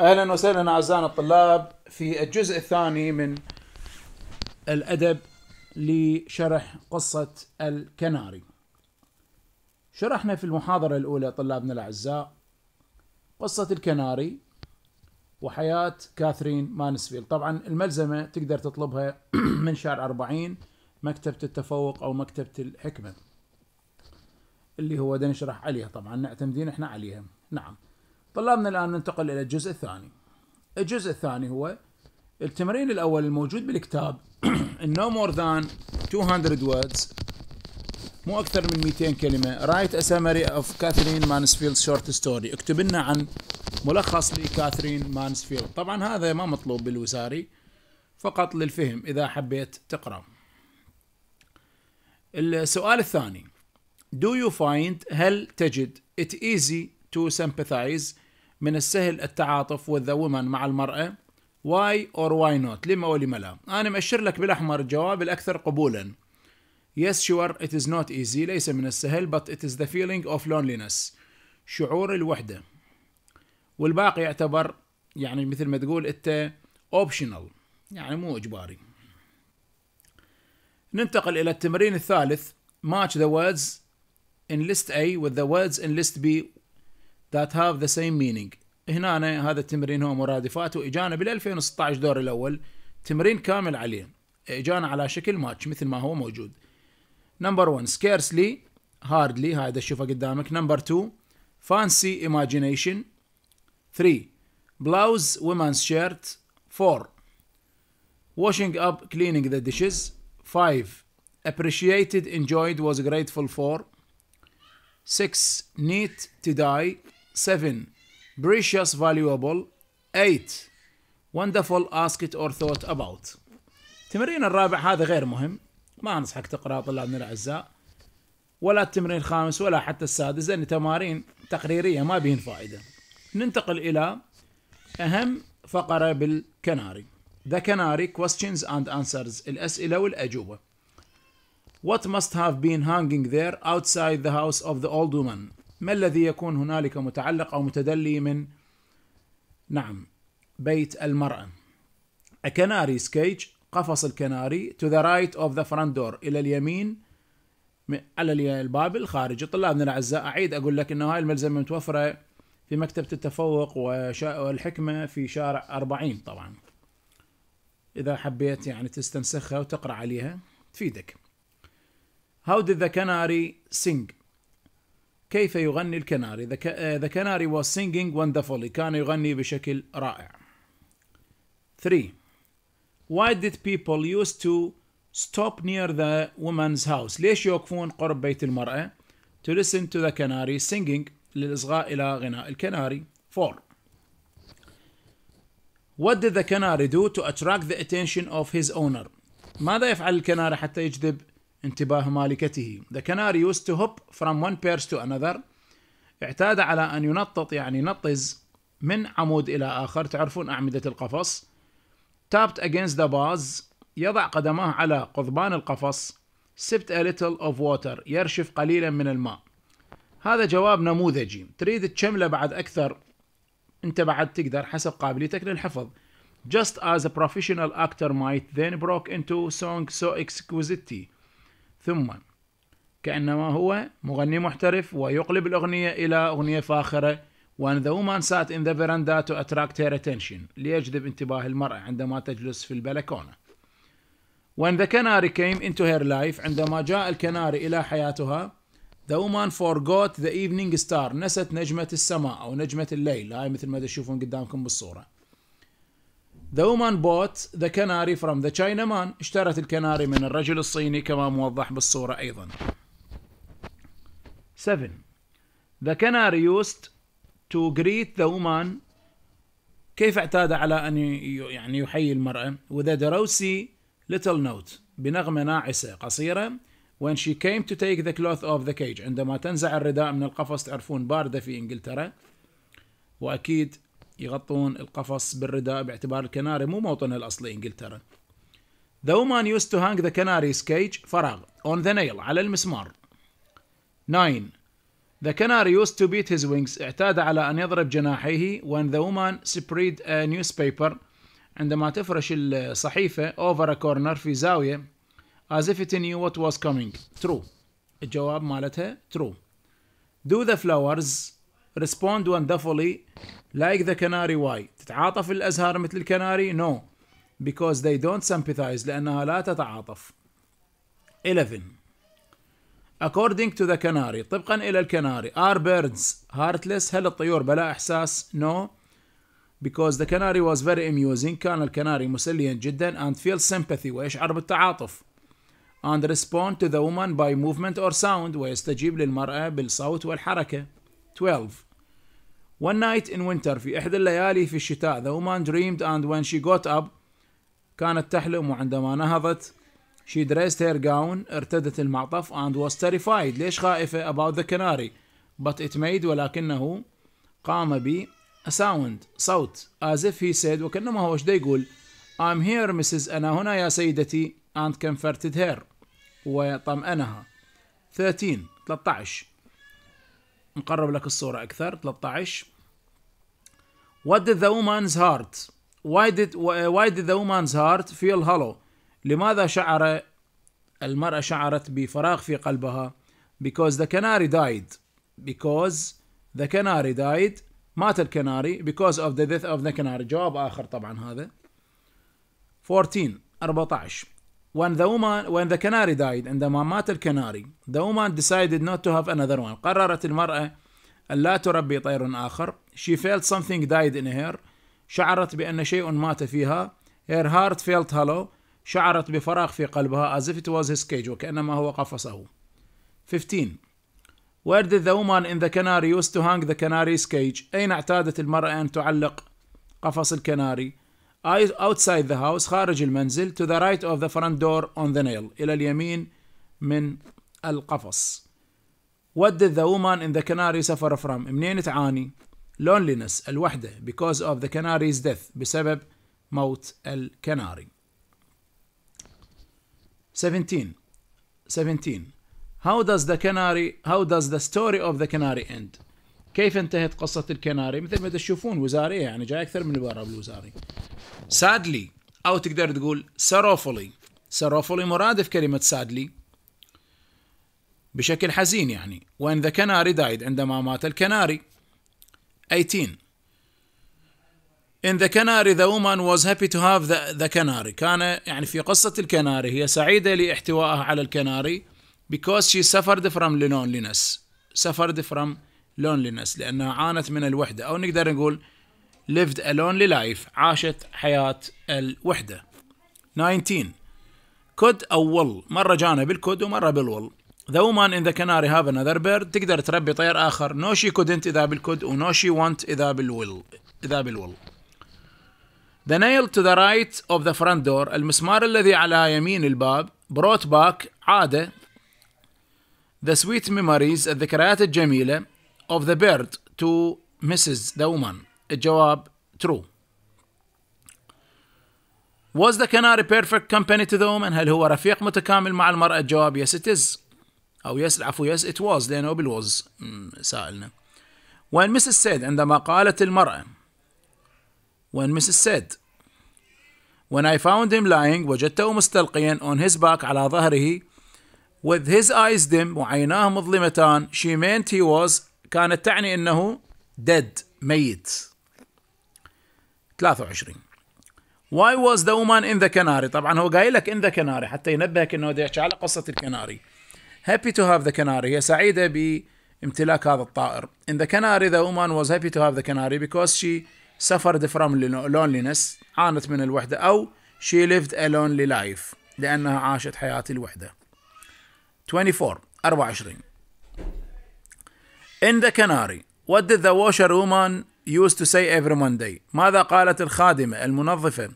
اهلا وسهلا اعزائنا الطلاب في الجزء الثاني من الادب لشرح قصه الكناري. شرحنا في المحاضره الاولى طلابنا الاعزاء قصه الكناري وحياه كاثرين مانسفيل، طبعا الملزمه تقدر تطلبها من شهر 40 مكتبه التفوق او مكتبه الحكمه. اللي هو نشرح عليها طبعا نعتمدين احنا عليها، نعم. طلابنا الآن ننتقل إلى الجزء الثاني الجزء الثاني هو التمرين الأول الموجود بالكتاب no more than 200 words مو أكثر من 200 كلمة write a summary of Catherine Mansfield's short story اكتب لنا عن ملخص لكاثرين مانسفيلد طبعا هذا ما مطلوب بالوزاري فقط للفهم إذا حبيت تقرأ السؤال الثاني Do you find هل تجد it easy to sympathize من السهل التعاطف with the woman مع المرأة why or why not لما ولم لا أنا مأشر لك بالأحمر الجواب الأكثر قبولا Yes sure it is not easy ليس من السهل but it is the feeling of loneliness شعور الوحدة والباقي يعتبر يعني مثل ما تقول أنت optional يعني مو إجباري ننتقل إلى التمرين الثالث match the words in list A with the words in list B that have the same meaning هنا أنا هذا التمرين هو مرادفات وإجانا بال 2016 دور الأول تمرين كامل عليه إجانا على شكل ماتش مثل ما هو موجود نمبر 1 scarcely hardly هذا تشوفه قدامك نمبر 2 fancy imagination 3 blouse women's shirt 4 washing up cleaning the dishes 5 appreciated enjoyed was grateful for 6 neat to die 7. Precious, valuable. 8. Wonderful, ask it or thought about. التمرين الرابع هذا غير مهم ما أنصحك تقرأه طلابنا الأعزاء ولا التمرين الخامس ولا حتى السادس لأن تمارين تقريرية ما بهن فائدة ننتقل إلى أهم فقرة بالكناري The Canary Questions and Answers الأسئلة والأجوبة What must have been hanging there outside the house of the old woman ما الذي يكون هنالك متعلق او متدلي من نعم بيت المراه A canary cage قفص الكناري to the right of the front door الى اليمين على الباب الخارجي طلابنا الاعزاء اعيد اقول لك انه هاي الملزمه متوفره في مكتبه التفوق والحكمه في شارع 40 طبعا اذا حبيت يعني تستنسخها وتقرا عليها تفيدك How did the canary sing كيف يغني الكناري the canary was singing wonderfully كان يغني بشكل رائع 3 why did people used to stop near the woman's house ليش يوقفون قرب بيت المرأة to listen to the canary singing للإصغاء إلى غناء الكناري 4 What did the canary do to attract the attention of his owner ماذا يفعل الكناري حتى يجذب انتباه مالكته The canary used to hop from one perch to another اعتاد على أن ينطط يعني ينطز من عمود إلى آخر تعرفون أعمدة القفص tapped against the bars يضع قدماه على قضبان القفص sipped a little of water يرشف قليلا من الماء هذا جواب نموذجي تريد تشمله بعد أكثر أنت بعد تقدر حسب قابليتك للحفظ Just as a professional actor might then broke into song so exquisitely ثم كأنما هو مغني محترف ويقلب الأغنية إلى أغنية فاخرة وأن ذا وومان سات إن ذا فيراندا تو أتراكت هير أتنشن ليجذب انتباه المرأة عندما تجلس في البلكونة When the canary came into her life عندما جاء الكناري إلى حياتها The woman forgot the evening star نست نجمة السماء أو نجمة الليل هاي مثل ما تشوفون قدامكم بالصورة The woman bought the canary from the Chinaman اشترت الكناري من الرجل الصيني كما موضح بالصورة أيضا 7 The canary used to greet the woman كيف اعتاد على أن يعني يحيي المرأة with a drowsy little note بنغمة ناعسة قصيرة when she came to take the cloth off the cage عندما تنزع الرداء من القفص تعرفون باردة في إنجلترا وأكيد يغطون القفص بالرداء باعتبار الكناري مو موطنه الاصلي انجلترا. The woman used to hang the canary's cage فراغ on the nail على المسمار. 9. The canary used to beat his wings اعتاد على أن يضرب جناحيه when the woman spread a newspaper عندما تفرش الصحيفة over a corner في زاوية as if it knew what was coming true الجواب مالتها true do the flowers respond wonderfully like the canary why تتعاطف الازهار مثل الكناري no because they don't sympathize لانها لا تتعاطف 11 according to the canary طبقا الى الكناري are birds heartless هل الطيور بلا احساس no because the canary was very amusing كان الكناري مسليا جدا and feel sympathy ويشعر بالتعاطف and respond to the woman by movement or sound ويستجيب للمرأة بالصوت والحركة 12 One night in winter في إحدى الليالي في الشتاء the woman dreamed and when she got up كانت تحلم وعندما نهضت she dressed her gown ارتدت المعطف and was terrified ليش خائفة about the canary but it made ولكنه قام ب a sound صوت as if he said وكأنما هو ايش يقول I'm here Mrs أنا هنا يا سيدتي and comforted her وطمأنها 13 13 نقرب لك الصورة أكثر 13 What did the woman's heart Why did, why did the woman's heart feel hollow لماذا شعر المرأة شعرت بفراغ في قلبها because the canary died because the canary died مات الكناري because of the death of the canary جواب آخر طبعا هذا 14 14 when the woman when the canary died عندما مات الكناري the woman decided not to have another one قررت المرأة أن لا تربي طير آخر she felt something died in her شعرت بأن شيء مات فيها her heart felt hollow شعرت بفراغ في قلبها as if it was his cage وكأنما هو قفصه 15 Where did the woman in the canary used to hang the canary's cage أين اعتادت المرأة أن تعلق قفص الكناري outside the house خارج المنزل to the right of the front door on the nail إلى اليمين من القفص What did the woman in the canary suffer from منين تعاني loneliness الوحدة because of the canary's death بسبب موت الكناري 17 17 How does the canary how does the story of the canary end كيف انتهت قصة الكناري مثل ما تشوفون وزارية يعني جاي أكثر من برا بالوزارية سادلي او تقدر تقول سروفولي سروفولي مرادف كلمه سادلي بشكل حزين يعني وان ذا كناري دايد عندما مات الكناري 18 In the canary the woman was happy to have the, the canary كان يعني في قصة الكناري هي سعيدة لاحتوائها على الكناري because she suffered from loneliness suffered from loneliness لأنها عانت من الوحدة أو نقدر نقول lived a lonely life عاشت حياة الوحدة 19 كود أو ول مرة جانا بالكود ومرة بالول The woman in the canary have another bird تقدر تربي طير آخر no she couldn't إذا بالكود و no she want إذا بالول إذا بالول The nail to the right of the front door المسمار الذي على يمين الباب brought back عادة the sweet memories الذكريات الجميلة of the bird to Mrs. the woman الجواب ترو Was the canary perfect company to the woman هل هو رفيق متكامل مع المرأة الجواب yes it is أو yes عفو yes it was لأنه بالwas سألنا When Mrs. said عندما قالت المرأة When Mrs. said When I found him lying وجدته مستلقيا on his back على ظهره with his eyes dim وعيناه مظلمتان she meant he was كانت تعني انه dead ميت 23 Why was the woman in the canary? طبعا هو قايل لك in the canary حتى ينبهك انه بده يحكي على قصه الكناري هابي تو هاف ذا canary هي سعيده بامتلاك هذا الطائر In the canary the woman was happy to have the canary because she suffered from loneliness عانت من الوحده او she lived a lonely life لانها عاشت حياه الوحده 24 24 In the canary, what did the washerwoman used to say every Monday ماذا قالت الخادمة المنظفة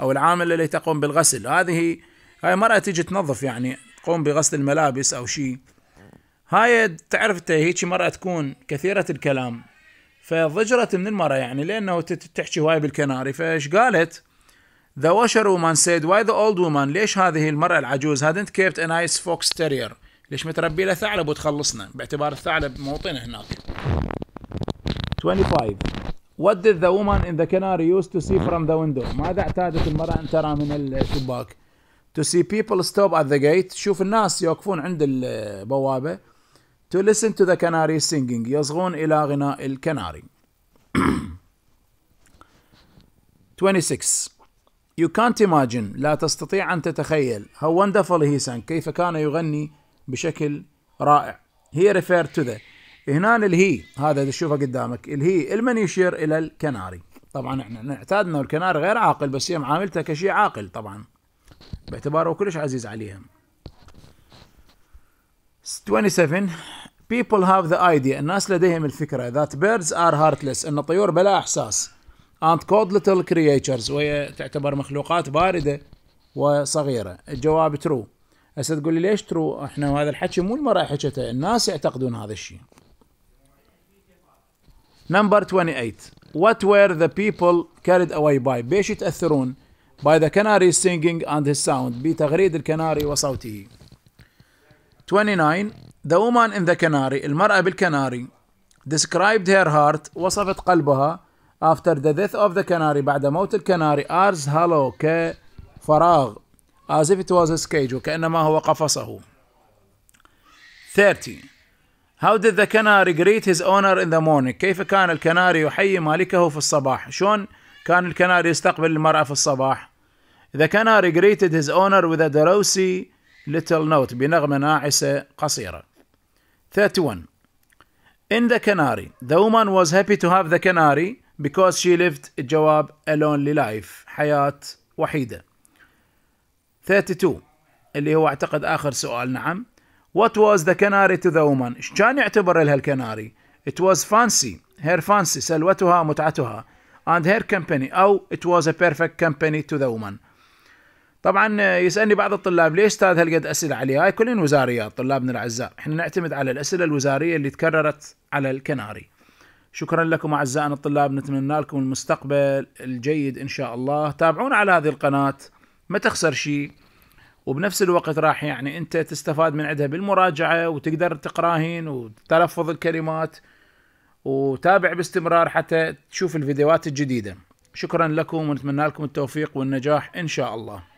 أو العاملة اللي تقوم بالغسل هذه هاي المرأة تيجي تنظف يعني تقوم بغسل الملابس أو شيء هاي تعرف انت هيك مرأة تكون كثيرة الكلام فضجرت من المرأة يعني لأنه تحكي هواي بالكناري فايش قالت The washer woman said why the old woman ليش هذه المرأة العجوز hadn't kept a nice fox terrier ليش متربي له ثعلب وتخلصنا باعتبار الثعلب موطنه هناك 25 What did the woman in the canary used to see from the window ماذا اعتادت المرأة أن ترى من الشباك To see people stop at the gate شوف الناس يوقفون عند البوابة To listen to the canary singing يصغون إلى غناء الكناري 26 You can't imagine لا تستطيع أن تتخيل how wonderful he sang كيف كان يغني بشكل رائع He referred to the هنا الهي هذا تشوفه قدامك الهي المن يشير الى الكناري طبعا احنا نعتاد انه الكناري غير عاقل بس هي معاملته كشيء عاقل طبعا باعتباره كلش عزيز عليهم 27 people have the idea الناس لديهم الفكرة that birds are heartless أن الطيور بلا إحساس and cold little creatures وهي تعتبر مخلوقات باردة وصغيرة الجواب ترو هسه تقول لي ليش ترو احنا هذا الحكي مو المرأة حكيته الناس يعتقدون هذا الشيء نمبر 28 What were the people carried away by بيش يتأثرون by the canary singing and his sound بتغريد الكناري وصوته 29 The woman in the canary المرأة بالكناري described her heart وصفت قلبها after the death of the canary بعد موت الكناري as hollow كفراغ as if it was a cage وكأنما هو قفصه 30 How did the canary greet his owner in the morning? كيف كان الكناري يحيي مالكه في الصباح؟ شلون كان الكناري يستقبل المرأة في الصباح؟ The canary greeted his owner with a drowsy little note بنغمة ناعسة قصيرة. 31 In the canary, the woman was happy to have the canary because she lived الجواب a lonely life حياة وحيدة. 32 اللي هو اعتقد اخر سؤال نعم. What was the canary to the woman? ايش كان يعتبر لها الكناري؟ It was fancy. Her fancy. سلوتها متعتها. And her company. أو it was a perfect company to the woman. طبعا آه، يسألني بعض الطلاب ليش أستاذ هالقد أسئلة عليها؟ هاي كلين وزاريات طلابنا الأعزاء. احنا نعتمد على الأسئلة الوزارية اللي تكررت على الكناري. شكرا لكم أعزائنا الطلاب نتمنى لكم المستقبل الجيد إن شاء الله. تابعونا على هذه القناة. ما تخسر شيء. وبنفس الوقت راح يعني انت تستفاد من عندها بالمراجعه وتقدر تقراهن وتلفظ الكلمات وتابع باستمرار حتى تشوف الفيديوهات الجديده شكرا لكم ونتمنى لكم التوفيق والنجاح ان شاء الله